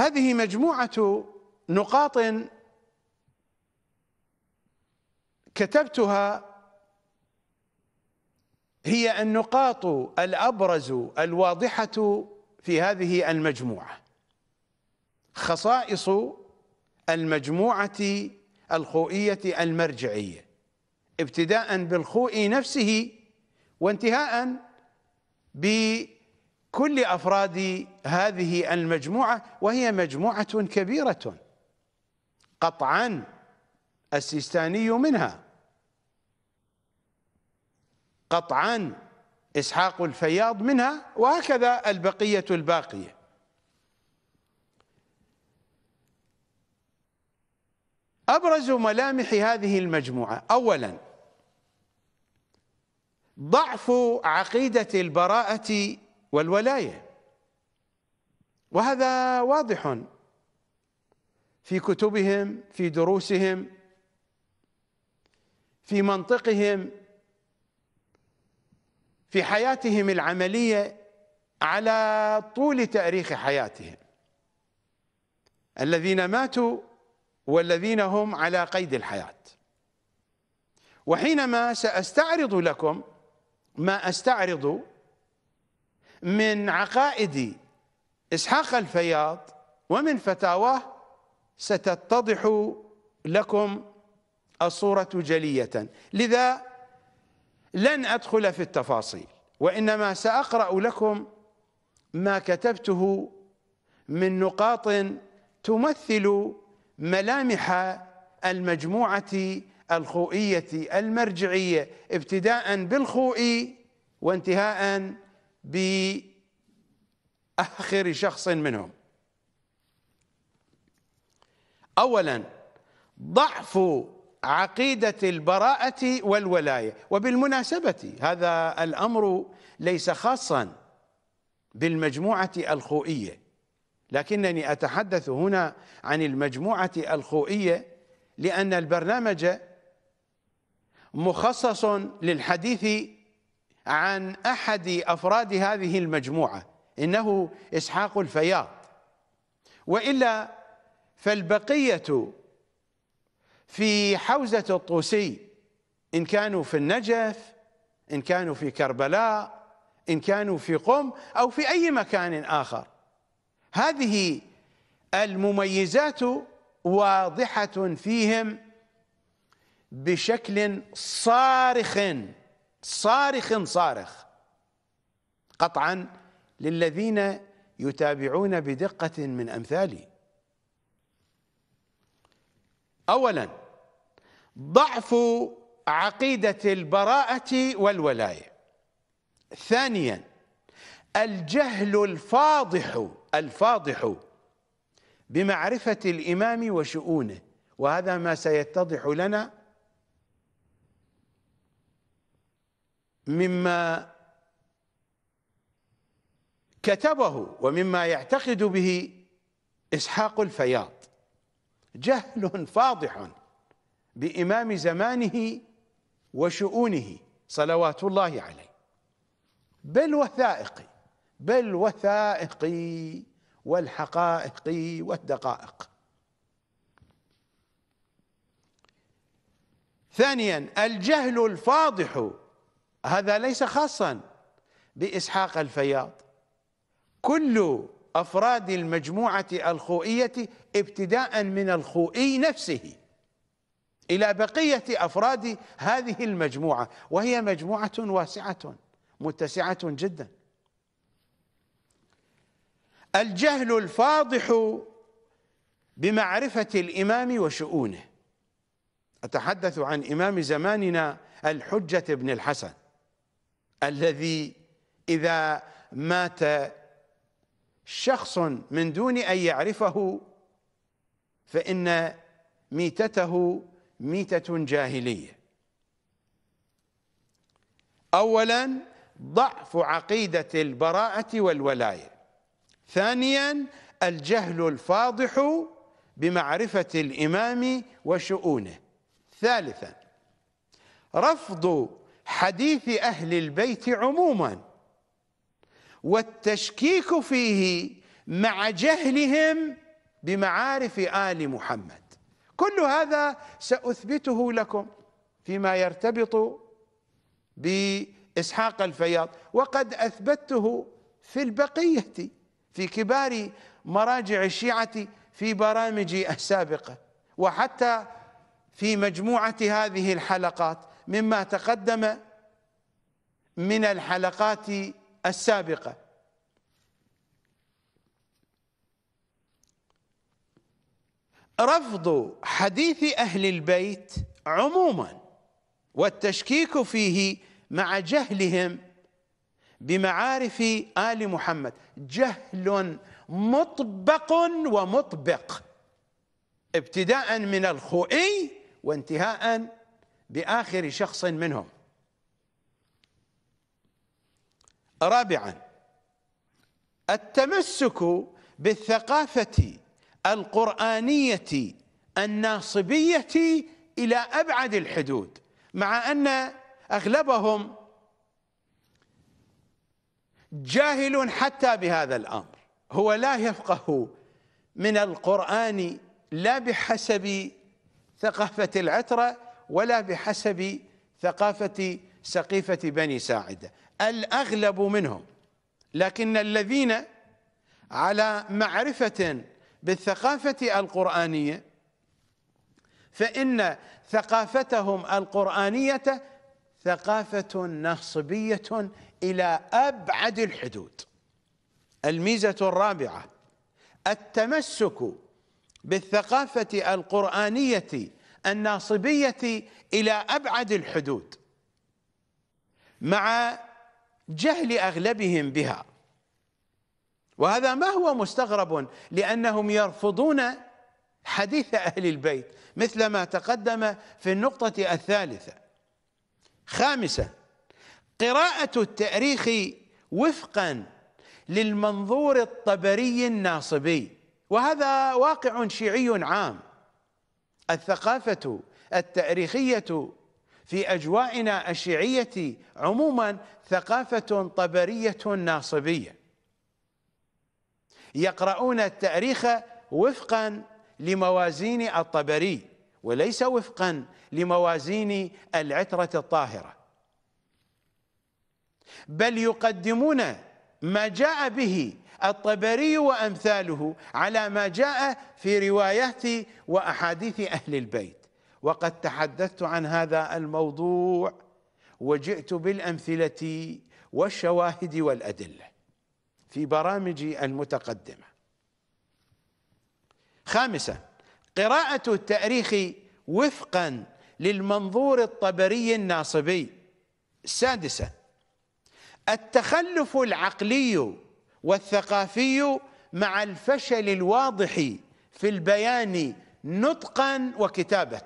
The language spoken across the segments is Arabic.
هذه مجموعة نقاط كتبتها هي النقاط الأبرز الواضحة في هذه المجموعة خصائص المجموعة الخوئية المرجعية ابتداء بالخوئي نفسه وانتهاء ب كل أفراد هذه المجموعة وهي مجموعة كبيرة قطعا السيستاني منها قطعا إسحاق الفياض منها وهكذا البقية الباقية أبرز ملامح هذه المجموعة أولا ضعف عقيدة البراءة والولايه وهذا واضح في كتبهم في دروسهم في منطقهم في حياتهم العمليه على طول تاريخ حياتهم الذين ماتوا والذين هم على قيد الحياه وحينما ساستعرض لكم ما استعرض من عقائد إسحاق الفياض ومن فتاواه ستتضح لكم الصورة جلية لذا لن أدخل في التفاصيل وإنما سأقرأ لكم ما كتبته من نقاط تمثل ملامح المجموعة الخوئية المرجعية ابتداء بالخوئي وانتهاء باخر شخص منهم اولا ضعف عقيده البراءه والولايه وبالمناسبه هذا الامر ليس خاصا بالمجموعه الخوئيه لكنني اتحدث هنا عن المجموعه الخوئيه لان البرنامج مخصص للحديث عن أحد أفراد هذه المجموعة إنه إسحاق الفياض وإلا فالبقية في حوزة الطوسي إن كانوا في النجف إن كانوا في كربلاء إن كانوا في قم أو في أي مكان آخر هذه المميزات واضحة فيهم بشكل صارخ صارخ صارخ قطعا للذين يتابعون بدقة من أمثالي أولا ضعف عقيدة البراءة والولاية ثانيا الجهل الفاضح الفاضح بمعرفة الإمام وشؤونه وهذا ما سيتضح لنا مما كتبه ومما يعتقد به اسحاق الفياض جهل فاضح بامام زمانه وشؤونه صلوات الله عليه بل وثائقي بل وثائقي والحقائق والدقائق ثانيا الجهل الفاضح هذا ليس خاصا بإسحاق الفياض كل أفراد المجموعة الخوئية ابتداء من الخوئي نفسه إلى بقية أفراد هذه المجموعة وهي مجموعة واسعة متسعة جدا الجهل الفاضح بمعرفة الإمام وشؤونه أتحدث عن إمام زماننا الحجة بن الحسن الذي إذا مات شخص من دون أن يعرفه فإن ميتته ميتة جاهلية أولا ضعف عقيدة البراءة والولاية ثانيا الجهل الفاضح بمعرفة الإمام وشؤونه ثالثا رفض حديث أهل البيت عموما والتشكيك فيه مع جهلهم بمعارف آل محمد كل هذا سأثبته لكم فيما يرتبط بإسحاق الفياض وقد أثبته في البقية في كبار مراجع الشيعة في برامجي السابقة وحتى في مجموعة هذه الحلقات مما تقدم من الحلقات السابقة رفض حديث أهل البيت عموما والتشكيك فيه مع جهلهم بمعارف آل محمد جهل مطبق ومطبق ابتداء من الخوئي وانتهاء باخر شخص منهم رابعا التمسك بالثقافه القرانيه الناصبيه الى ابعد الحدود مع ان اغلبهم جاهل حتى بهذا الامر هو لا يفقه من القران لا بحسب ثقافه العتره ولا بحسب ثقافة سقيفة بني ساعدة الأغلب منهم لكن الذين على معرفة بالثقافة القرآنية فإن ثقافتهم القرآنية ثقافة نصبية إلى أبعد الحدود الميزة الرابعة التمسك بالثقافة القرآنية الناصبية إلى أبعد الحدود مع جهل أغلبهم بها وهذا ما هو مستغرب لأنهم يرفضون حديث أهل البيت مثل ما تقدم في النقطة الثالثة خامسا قراءة التاريخ وفقا للمنظور الطبري الناصبي وهذا واقع شيعي عام الثقافة التاريخية في أجواءنا الشيعية عموما ثقافة طبرية ناصبية يقرؤون التاريخ وفقا لموازين الطبري وليس وفقا لموازين العترة الطاهرة بل يقدمون ما جاء به الطبري وأمثاله على ما جاء في روايات وأحاديث أهل البيت وقد تحدثت عن هذا الموضوع وجئت بالأمثلة والشواهد والأدلة في برامجي المتقدمة خامسا قراءة التاريخ وفقا للمنظور الطبري الناصبي سادسا التخلف العقلي والثقافي مع الفشل الواضح في البيان نطقا وكتابة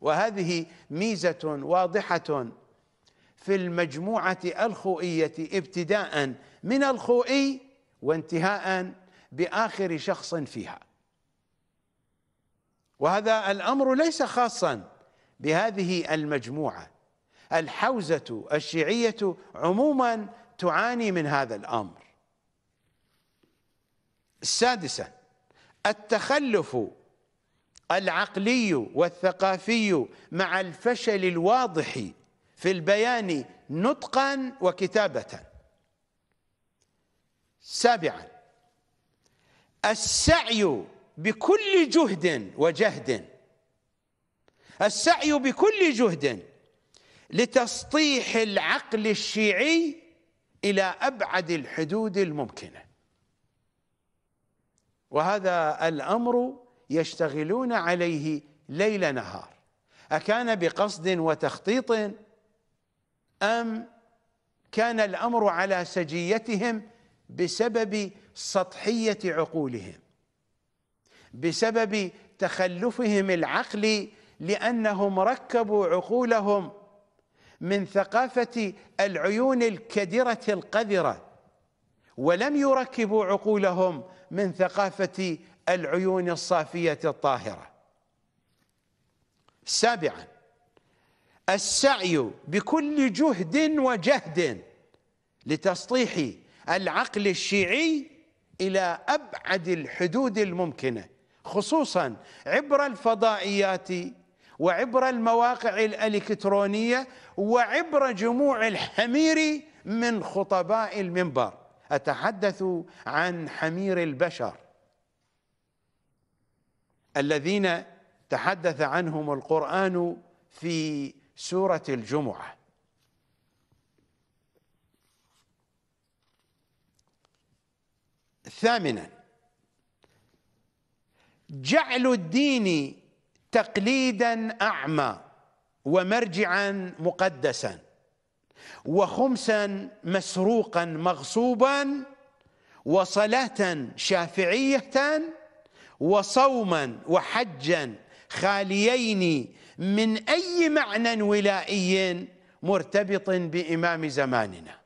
وهذه ميزة واضحة في المجموعة الخوئية ابتداء من الخوئي وانتهاء بآخر شخص فيها وهذا الأمر ليس خاصا بهذه المجموعة الحوزة الشيعية عموما تعاني من هذا الأمر السادسة التخلف العقلي والثقافي مع الفشل الواضح في البيان نطقا وكتابة سابعا السعي بكل جهد وجهد السعي بكل جهد لتسطيح العقل الشيعي إلى أبعد الحدود الممكنة وهذا الأمر يشتغلون عليه ليل نهار أكان بقصد وتخطيط أم كان الأمر على سجيتهم بسبب سطحية عقولهم بسبب تخلفهم العقلي لأنهم ركبوا عقولهم من ثقافة العيون الكدرة القذرة ولم يركبوا عقولهم من ثقافة العيون الصافية الطاهرة سابعا السعي بكل جهد وجهد لتسطيح العقل الشيعي إلى أبعد الحدود الممكنة خصوصا عبر الفضائيات وعبر المواقع الإلكترونية وعبر جموع الحمير من خطباء المنبر اتحدث عن حمير البشر الذين تحدث عنهم القران في سوره الجمعه ثامنا جعل الدين تقليدا اعمى ومرجعا مقدسا وخمسا مسروقا مغصوبا وصلاه شافعيه وصوما وحجا خاليين من اي معنى ولائي مرتبط بامام زماننا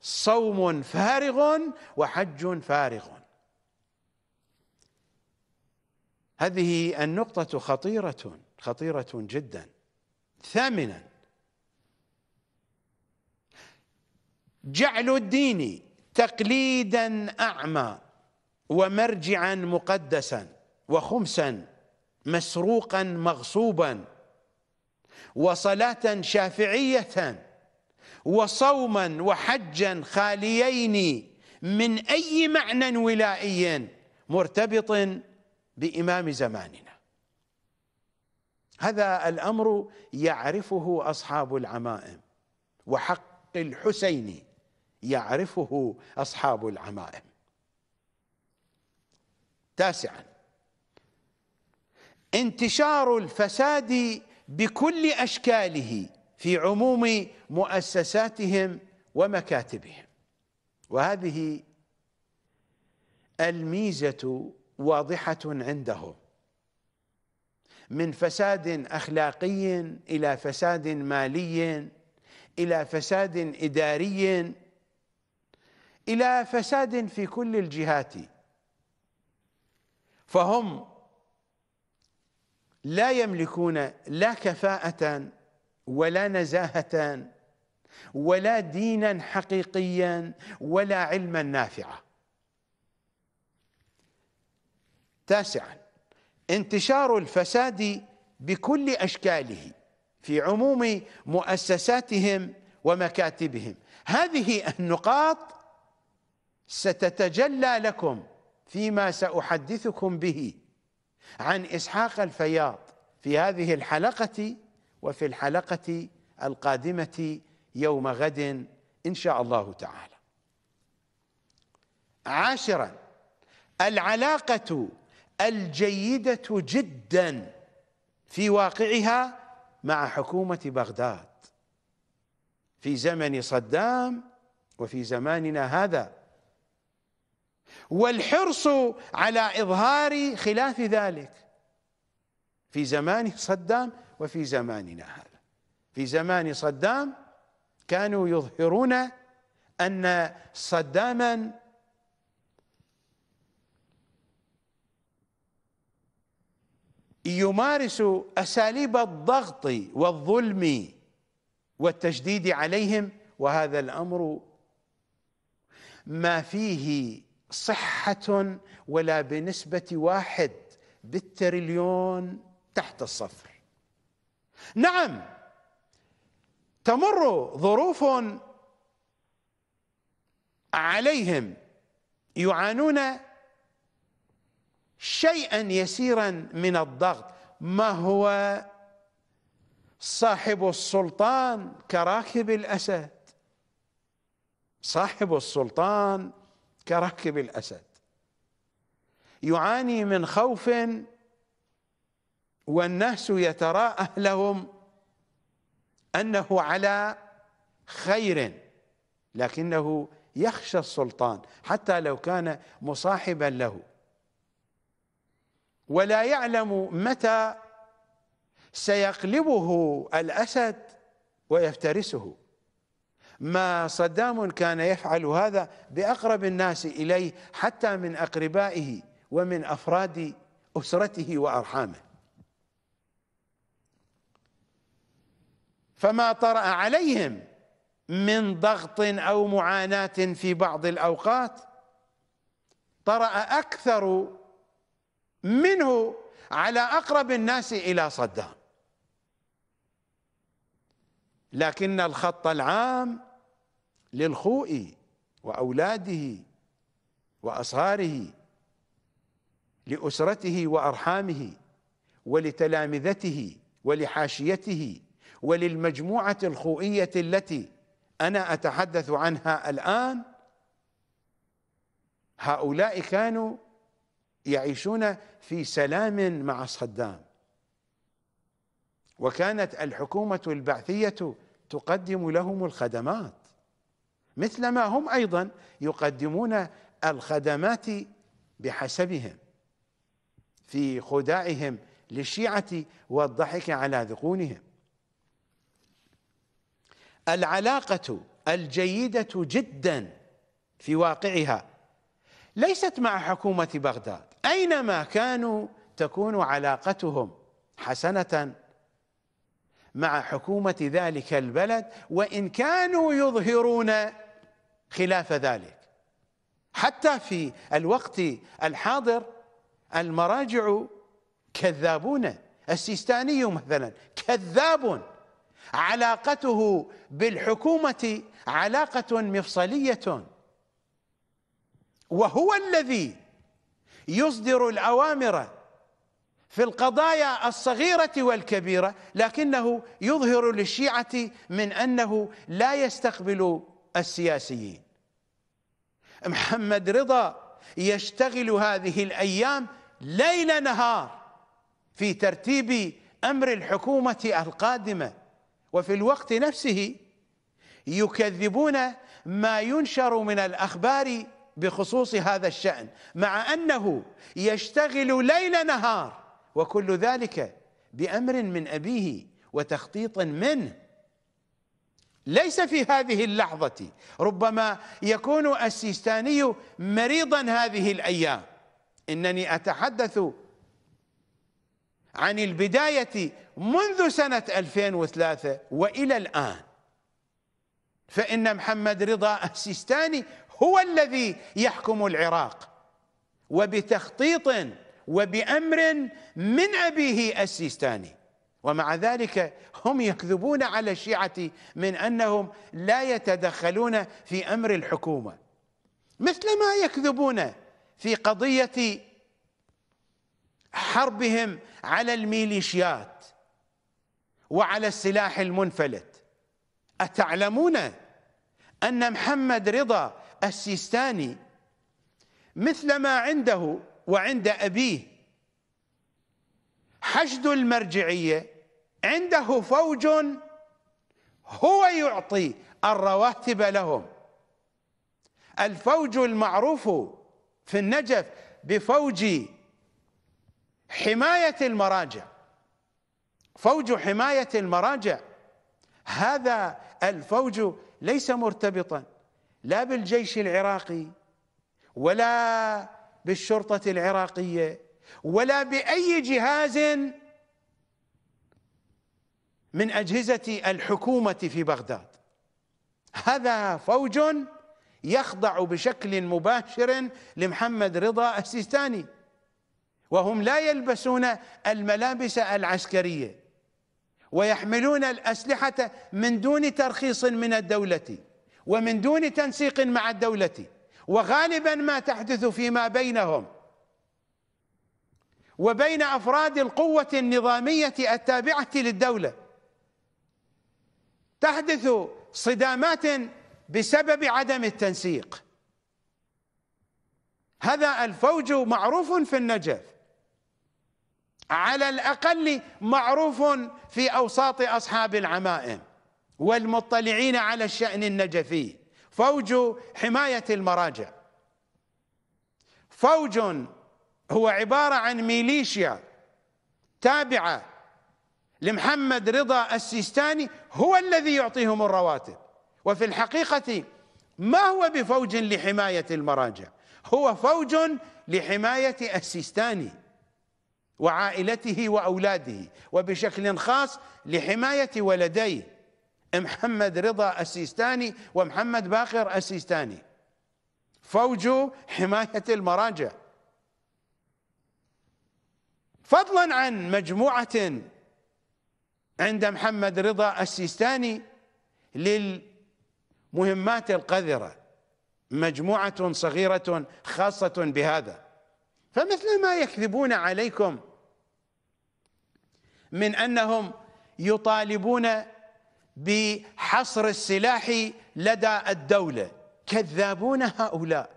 صوم فارغ وحج فارغ هذه النقطه خطيره خطيره جدا ثامنا جعل الدين تقليدا أعمى ومرجعا مقدسا وخمسا مسروقا مغصوبا وصلاة شافعية وصوما وحجا خاليين من أي معنى ولائي مرتبط بإمام زماننا هذا الأمر يعرفه أصحاب العمائم وحق الحسيني يعرفه اصحاب العمائم تاسعا انتشار الفساد بكل اشكاله في عموم مؤسساتهم ومكاتبهم وهذه الميزه واضحه عندهم من فساد اخلاقي الى فساد مالي الى فساد اداري الى فساد في كل الجهات فهم لا يملكون لا كفاءه ولا نزاهه ولا دينا حقيقيا ولا علما نافعا تاسعا انتشار الفساد بكل اشكاله في عموم مؤسساتهم ومكاتبهم هذه النقاط ستتجلى لكم فيما ساحدثكم به عن اسحاق الفياض في هذه الحلقه وفي الحلقه القادمه يوم غد ان شاء الله تعالى. عاشرا العلاقه الجيده جدا في واقعها مع حكومه بغداد في زمن صدام وفي زماننا هذا والحرص على إظهار خلاف ذلك في زمان صدام وفي زماننا هذا في زمان صدام كانوا يظهرون أن صداما يمارس أساليب الضغط والظلم والتشديد عليهم وهذا الأمر ما فيه صحة ولا بنسبة واحد بالتريليون تحت الصفر نعم تمر ظروف عليهم يعانون شيئا يسيرا من الضغط ما هو صاحب السلطان كراكب الاسد صاحب السلطان كركب الاسد يعاني من خوف والناس يتراءى اهلهم انه على خير لكنه يخشى السلطان حتى لو كان مصاحبا له ولا يعلم متى سيقلبه الاسد ويفترسه ما صدام كان يفعل هذا بأقرب الناس إليه حتى من أقربائه ومن أفراد أسرته وأرحامه فما طرأ عليهم من ضغط أو معاناة في بعض الأوقات طرأ أكثر منه على أقرب الناس إلى صدام لكن الخط العام للخوء واولاده واصهاره لاسرته وارحامه ولتلامذته ولحاشيته وللمجموعه الخوئيه التي انا اتحدث عنها الان هؤلاء كانوا يعيشون في سلام مع صدام وكانت الحكومه البعثيه تقدم لهم الخدمات مثلما هم ايضا يقدمون الخدمات بحسبهم في خداعهم للشيعه والضحك على ذقونهم العلاقه الجيده جدا في واقعها ليست مع حكومه بغداد اينما كانوا تكون علاقتهم حسنه مع حكومه ذلك البلد وان كانوا يظهرون خلاف ذلك حتى في الوقت الحاضر المراجع كذابون السيستاني مثلا كذاب علاقته بالحكومة علاقة مفصلية وهو الذي يصدر الأوامر في القضايا الصغيرة والكبيرة لكنه يظهر للشيعة من أنه لا يستقبل السياسيين محمد رضا يشتغل هذه الايام ليل نهار في ترتيب امر الحكومه القادمه وفي الوقت نفسه يكذبون ما ينشر من الاخبار بخصوص هذا الشان مع انه يشتغل ليل نهار وكل ذلك بامر من ابيه وتخطيط منه ليس في هذه اللحظة ربما يكون السيستاني مريضا هذه الأيام إنني أتحدث عن البداية منذ سنة 2003 وإلى الآن فإن محمد رضا السيستاني هو الذي يحكم العراق وبتخطيط وبأمر من أبيه السيستاني ومع ذلك هم يكذبون على الشيعة من أنهم لا يتدخلون في أمر الحكومة مثلما يكذبون في قضية حربهم على الميليشيات وعلى السلاح المنفلت أتعلمون أن محمد رضا السيستاني مثل ما عنده وعند أبيه حشد المرجعية عنده فوج هو يعطي الرواتب لهم الفوج المعروف في النجف بفوج حماية المراجع فوج حماية المراجع هذا الفوج ليس مرتبطا لا بالجيش العراقي ولا بالشرطة العراقية ولا بأي جهاز من أجهزة الحكومة في بغداد هذا فوج يخضع بشكل مباشر لمحمد رضا السيستاني وهم لا يلبسون الملابس العسكرية ويحملون الأسلحة من دون ترخيص من الدولة ومن دون تنسيق مع الدولة وغالبا ما تحدث فيما بينهم وبين أفراد القوة النظامية التابعة للدولة تحدث صدامات بسبب عدم التنسيق هذا الفوج معروف في النجف على الاقل معروف في اوساط اصحاب العمائم والمطلعين على الشان النجفي فوج حمايه المراجع فوج هو عباره عن ميليشيا تابعه لمحمد رضا السيستاني هو الذي يعطيهم الرواتب وفي الحقيقة ما هو بفوج لحماية المراجع هو فوج لحماية السيستاني وعائلته وأولاده وبشكل خاص لحماية ولديه محمد رضا السيستاني ومحمد باقر السيستاني فوج حماية المراجع فضلا عن مجموعة عند محمد رضا السيستاني للمهمات القذرة مجموعة صغيرة خاصة بهذا فمثل ما يكذبون عليكم من أنهم يطالبون بحصر السلاح لدى الدولة كذابون هؤلاء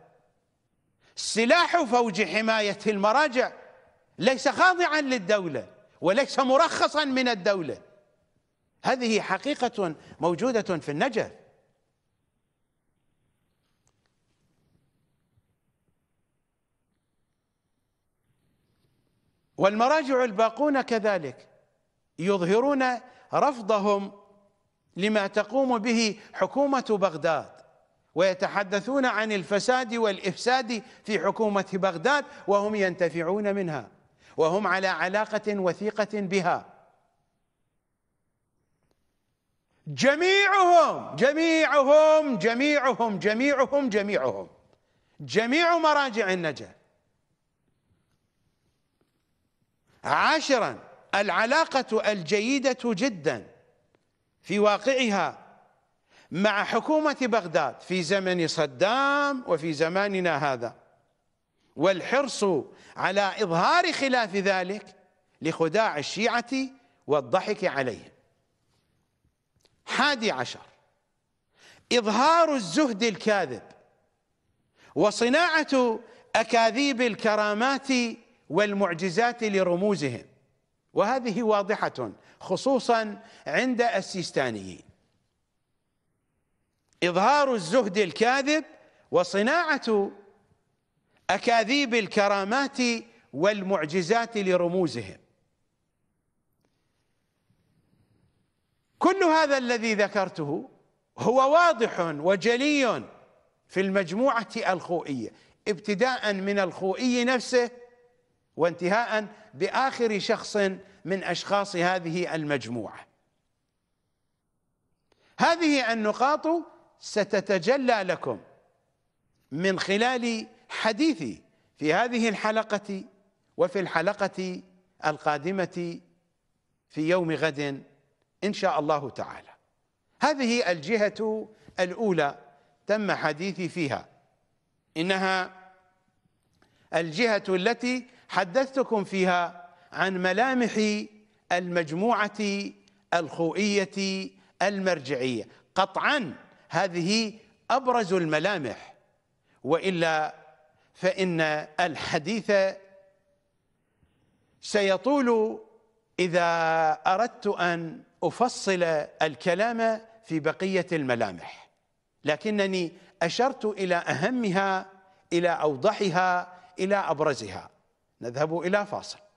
سلاح فوج حماية المراجع ليس خاضعا للدولة وليس مرخصا من الدولة هذه حقيقة موجودة في النجف والمراجع الباقون كذلك يظهرون رفضهم لما تقوم به حكومة بغداد ويتحدثون عن الفساد والإفساد في حكومة بغداد وهم ينتفعون منها وهم على علاقة وثيقة بها جميعهم جميعهم جميعهم جميعهم جميعهم جميع مراجع النجاة عاشرا العلاقة الجيدة جدا في واقعها مع حكومة بغداد في زمن صدام وفي زماننا هذا والحرص على إظهار خلاف ذلك لخداع الشيعة والضحك عليهم حادي عشر إظهار الزهد الكاذب وصناعة أكاذيب الكرامات والمعجزات لرموزهم وهذه واضحة خصوصا عند السيستانيين إظهار الزهد الكاذب وصناعة أكاذيب الكرامات والمعجزات لرموزهم كل هذا الذي ذكرته هو واضح وجلي في المجموعة الخوئية ابتداء من الخوئي نفسه وانتهاء بآخر شخص من أشخاص هذه المجموعة هذه النقاط ستتجلى لكم من خلال حديثي في هذه الحلقة وفي الحلقة القادمة في يوم غد إن شاء الله تعالى هذه الجهة الأولى تم حديثي فيها إنها الجهة التي حدثتكم فيها عن ملامح المجموعة الخوئية المرجعية قطعا هذه أبرز الملامح وإلا فإن الحديث سيطول إذا أردت أن أفصل الكلام في بقية الملامح لكنني أشرت إلى أهمها إلى أوضحها إلى أبرزها نذهب إلى فاصل